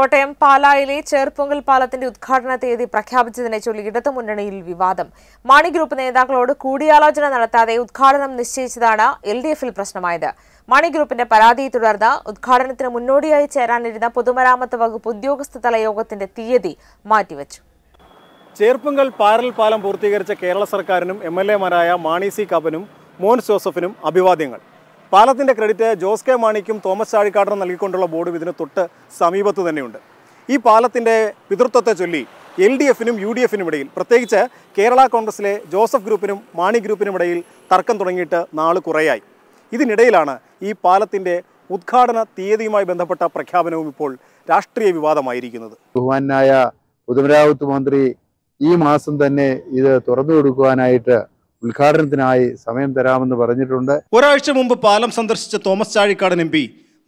കോട്ടയം പാലായിലെ ചേർപ്പൊങ്കൽ പാലത്തിന്റെ ഉദ്ഘാടന തീയതി പ്രഖ്യാപിച്ചതിനെ ചൊല്ലി ഇടതു മുന്നണിയിൽ വിവാദം മാണി ഗ്രൂപ്പ് നേതാക്കളോട് കൂടിയാലോചന നടത്താതെ ഉദ്ഘാടനം നിശ്ചയിച്ചതാണ് എൽ ഡി എഫിൽ പ്രശ്നമായത് മാണി ഗ്രൂപ്പിന്റെ പരാതിയെ തുടർന്ന് ഉദ്ഘാടനത്തിന് മുന്നോടിയായി ചേരാനിരുന്ന പൊതുമരാമത്ത് വകുപ്പ് ഉദ്യോഗസ്ഥതല യോഗത്തിന്റെ തീയതി മാറ്റിവച്ചു ചേർപ്പുങ്കൽ പാരൽ പാലം പൂർത്തീകരിച്ച കേരള സർക്കാരിനും എം എൽ എമാരായ മാണി സി കാപ്പനും മോൻസ് ജോസഫിനും അഭിവാദ്യങ്ങൾ പാലത്തിൻ്റെ ക്രെഡിറ്റ് ജോസ് കെ മാണിക്കും തോമസ് ചാഴിക്കാടനും നൽകിക്കൊണ്ടുള്ള ബോർഡും ഇതിന് തൊട്ട് സമീപത്ത് തന്നെയുണ്ട് ഈ പാലത്തിൻ്റെ പിതൃത്വത്തെ ചൊല്ലി എൽ ഡി എഫിനും യു ഡി എഫിനും ഇടയിൽ പ്രത്യേകിച്ച് കേരള കോൺഗ്രസിലെ ജോസഫ് ഗ്രൂപ്പിനും മാണി ഗ്രൂപ്പിനും ഇടയിൽ തർക്കം തുടങ്ങിയിട്ട് നാൾ കുറയായി ഇതിനിടയിലാണ് ഈ പാലത്തിൻ്റെ ഉദ്ഘാടന തീയതിയുമായി ബന്ധപ്പെട്ട പ്രഖ്യാപനവും ഇപ്പോൾ രാഷ്ട്രീയ വിവാദമായിരിക്കുന്നത് ബഹുമാനായ പൊതുമരാമത്ത് മന്ത്രി ഈ മാസം തന്നെ ഇത് തുറന്നു കൊടുക്കുവാനായിട്ട് ഉദ്ഘാടനത്തിനായി സമയം തരാമെന്ന് പറഞ്ഞിട്ടുണ്ട് ഒരാഴ്ച മുമ്പ് പാലം സന്ദർശിച്ച തോമസ് ചാഴിക്കാടൻ എം പി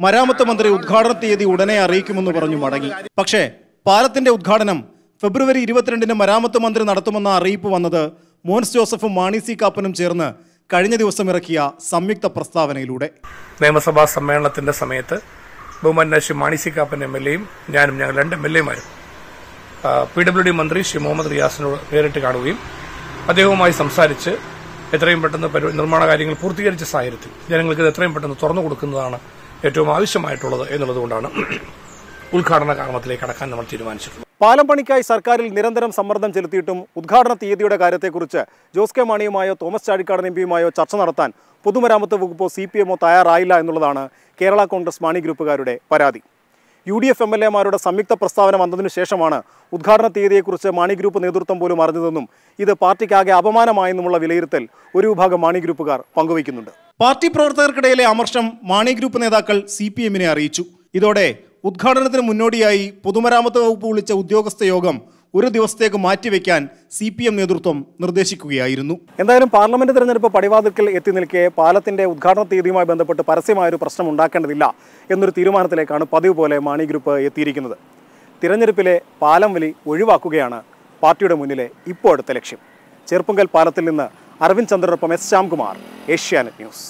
മരാമത്ത് മന്ത്രി ഉദ്ഘാടന തീയതി ഉടനെ അറിയിക്കുമെന്ന് പറഞ്ഞു മടങ്ങി പക്ഷേ പാലത്തിന്റെ ഉദ്ഘാടനം ഫെബ്രുവരി ഇരുപത്തിരണ്ടിന് മരാമത്ത് മന്ത്രി നടത്തുമെന്ന അറിയിപ്പ് വന്നത് മോൻസ് ജോസഫും മാണി സി കാപ്പനും ചേർന്ന് കഴിഞ്ഞ ദിവസം ഇറക്കിയ സംയുക്ത പ്രസ്താവനയിലൂടെ നിയമസഭാ സമ്മേളനത്തിന്റെ സമയത്ത് ബഹുമാന്യ Mani C Kappan M L എയും ഞാനും ഞങ്ങൾ രണ്ട് എം എൽ എമാരും പി ഡബ്ല്യു ഡി മന്ത്രി ശ്രീ മുഹമ്മദ് റിയാസിനോട് നേരിട്ട് കാണുകയും അദ്ദേഹവുമായി സംസാരിച്ച് എത്രയും പെട്ടെന്ന് നിർമ്മാണ കാര്യങ്ങൾ പൂർത്തീകരിച്ച സാഹചര്യത്തിൽ ജനങ്ങൾക്ക് ഇത് എത്രയും പെട്ടെന്ന് തുറന്നു കൊടുക്കുന്നതാണ് ഏറ്റവും ആവശ്യമായിട്ടുള്ളത് എന്നുള്ളതുകൊണ്ടാണ് ഉദ്ഘാടന കർമ്മത്തിലേക്ക് കടക്കാൻ നമ്മൾ തീരുമാനിച്ചിട്ടുള്ളത് പാലം പണിക്കായി സർക്കാരിൽ നിരന്തരം സമ്മർദ്ദം ചെലുത്തിയിട്ടും ഉദ്ഘാടന തീയതിയുടെ കാര്യത്തെക്കുറിച്ച് ജോസ് കെ മാണിയുമായോ തോമസ് ചാഴിക്കാടൻ എം പിയുമായോ ചർച്ച നടത്താൻ പൊതുമരാമത്ത് വകുപ്പോ സി പി എമ്മോ തയ്യാറായില്ല എന്നുള്ളതാണ് കേരള കോൺഗ്രസ് മാണി ഗ്രൂപ്പുകാരുടെ പരാതി U D F M L എമാരുടെ സംയുക്ത പ്രസ്താവന വന്നതിനു ശേഷമാണ് ഉദ്ഘാടന തീയതിയെക്കുറിച്ച് മാണി ഗ്രൂപ്പ് നേതൃത്വം പോലും അറിഞ്ഞതെന്നും ഇത് പാർട്ടിക്കാകെ അപമാനമായെന്നുമുള്ള വിലയിരുത്തൽ ഒരു വിഭാഗം മാണി ഗ്രൂപ്പുകാർ പങ്കുവയ്ക്കുന്നുണ്ട് പാർട്ടി പ്രവർത്തകർക്കിടയിലെ അമർഷം മാണി ഗ്രൂപ്പ് നേതാക്കൾ സി പി എമ്മിനെ അറിയിച്ചു ഇതോടെ ഉദ്ഘാടനത്തിന് മുന്നോടിയായി പൊതുമരാമത്ത് വകുപ്പ് വിളിച്ച ഉദ്യോഗസ്ഥ യോഗം ഒരു ദിവസത്തേക്ക് മാറ്റിവെക്കാൻ സി പി എം നേതൃത്വം നിർദ്ദേശിക്കുകയായിരുന്നു എന്തായാലും പാർലമെന്റ് തെരഞ്ഞെടുപ്പ് പടിവാതിൽക്കൽ എത്തി നിൽക്കെ പാലത്തിന്റെ ഉദ്ഘാടന തീയതിയുമായി ബന്ധപ്പെട്ട് പരസ്യമായൊരു പ്രശ്നം ഉണ്ടാക്കേണ്ടതില്ല എന്നൊരു തീരുമാനത്തിലേക്കാണ് പതിവ് പോലെ മാണി ഗ്രൂപ്പ് എത്തിയിരിക്കുന്നത് തിരഞ്ഞെടുപ്പിലെ പാലം വലി ഒഴിവാക്കുകയാണ് പാർട്ടിയുടെ മുന്നിലെ ഇപ്പോഴത്തെ ലക്ഷ്യം ചെറുപ്പുങ്കൽ പാലത്തിൽ നിന്ന് അരവിന്ദ് ചന്ദ്രനൊപ്പം എസ് ശ്യാംകുമാർ ഏഷ്യാനെറ്റ് ന്യൂസ്